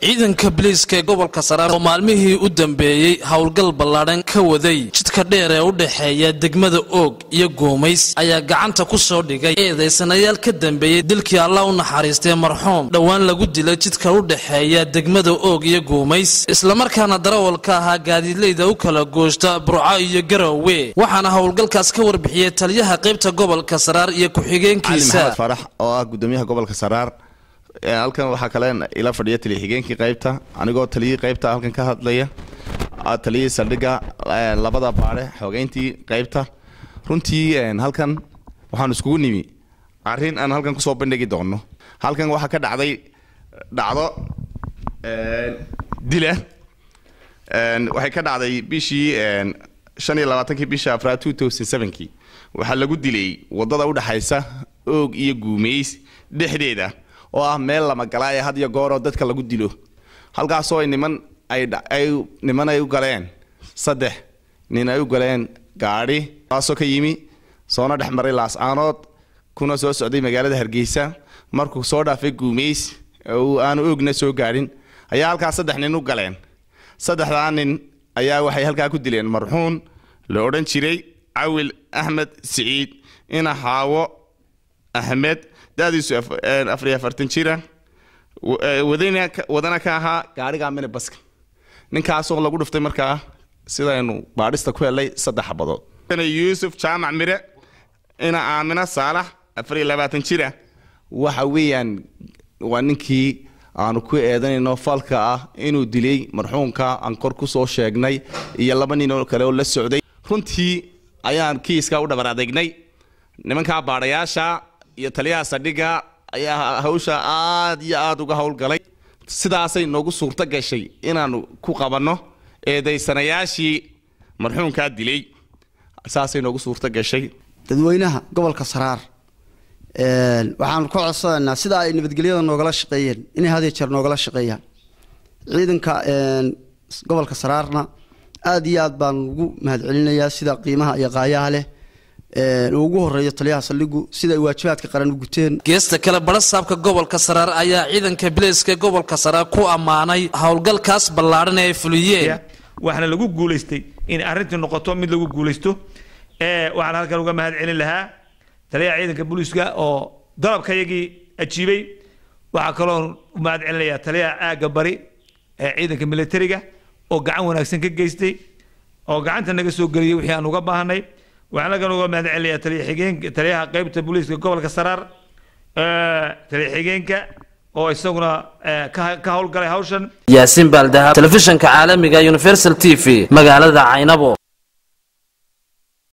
ciidanka biliiska ee gobolka saraar oo maalmihii u dambeeyey howlgal ballaadhan ka waday jidka dheer ee u dhexeeya degmada oog iyo guumays ayaa gacanta ku soo dhigay eedaysanayaal ka dambeeyey dilkii allah u naxariistee marxuum dhowaan lagu dilay jidka u dhexeeya degmada oog iyo guumays islamarkaana darawalka ahaa gaadiidleyda u kala goosta burca iyo garowe waxaana howlgalkaas ka warbixiyey taliyaha qaybta gobolka saraar iyo ku-xigeenkiisa oo ah guddoomiyaha gobolka saraar halkan waxaa kale ila fadhiya taliya xigeenkii qaybta anigoo taliyii qeybta halkan ka hadlaya taliyii saldhiga labada baare xogeyntii qeybta runtii halkan waxaan iskugu nimi arin aan halkan kusoo bandhigi doono halkan waxaa ka dhacday dhacdo dila waxay ka dhacday bishii shan iyo labaatankii bisha afraad two thousand sevenkii waxaa lagu dilay wadada udhexaysa oog iyo guumeys dhexdeeda oo ah meel lama galaa ee had iyo gooroo dadka lagu dilo halkaasoo niman ay niman ay u galeen saddex nin ay u galeen gaadhi kaasoo ka yimi soona dhexmaray laas-aanood kuna soo socday magaalada hargeysa markuu soo dhaafay guumeys uu aanu ogna soo gaadhin ayaa halkaa saddex nin u galeen saddexdaa nin ayaa waxay halkaa ku dileen marxuun la odhan jiray cawil axmed siciid ina haawo axmed dadiisu afariyo afartan jira ah. eh, wadana ka ahaa gaariga minibaska ninkaasoo lagu dhuftay markaa sidaynu baadhista ku helay saddex xabadood yuusuf jaamac mire ina aamina saalax afariyo labaatan jira ah. waxa weeyaan waa ninkii aanu ku eedanayno falka ah inuu dilay marxuumka aan kor soo sheegnay iyo laba ninoo kale oo la socday runtii ayaan kiiska u dhabar adeegnay nimankaa baadhayaasha iyo taliyaha sadhiga ayaa hawsha aada iyo aada uga howlgalay sidaasay noogu suurto gashay inaanu ku qabanno eedaysanayaashii marxuunkaa dilay saasay noogu suurto gashay dadweynaha gobolka saraar waxaanu ka codsanaynaa sidaa ay nabadgelyada noogala shaqeeyeen inay had jeer noogala shaqeeyaan ciidanka gobolka saraarna aada iyo aada baan ugu mahadcelinayaa sida qiimaha iyo qaayaha leh uu ugu horeeyo taliyaha saldhigu sida ay waajibaadka qaran u guteen geesta kale badha saabka gobolka saraar ayaa ciidanka bilayska gobolka saraar ku ammaanay howlgalkaas ballaadhan ee ay fuliyeen waxaana lagu guulaystay in arrintii noqoto mid lagu guulaysto waxaan halkan uga mahad celin lahaa taliyaha ciidanka booliiska oo dalabka yagii ajiibay waxaa kaloo mahad celinayaa taliyaha aagga bari ee ciidanka militariga oo gacan wanaagsan ka geystay oo gacanta naga soo geliyay wixii aan uga baahnay waxaan halkan uga mahad celinayaa taliya xigeenka taliyaha qeybta booliiska gobolka saraar taliya xigeenka oo isaguna ka howlgalay hawshan yaasiin baaldahab telefishanka caalamiga universal t v magaalada caynabo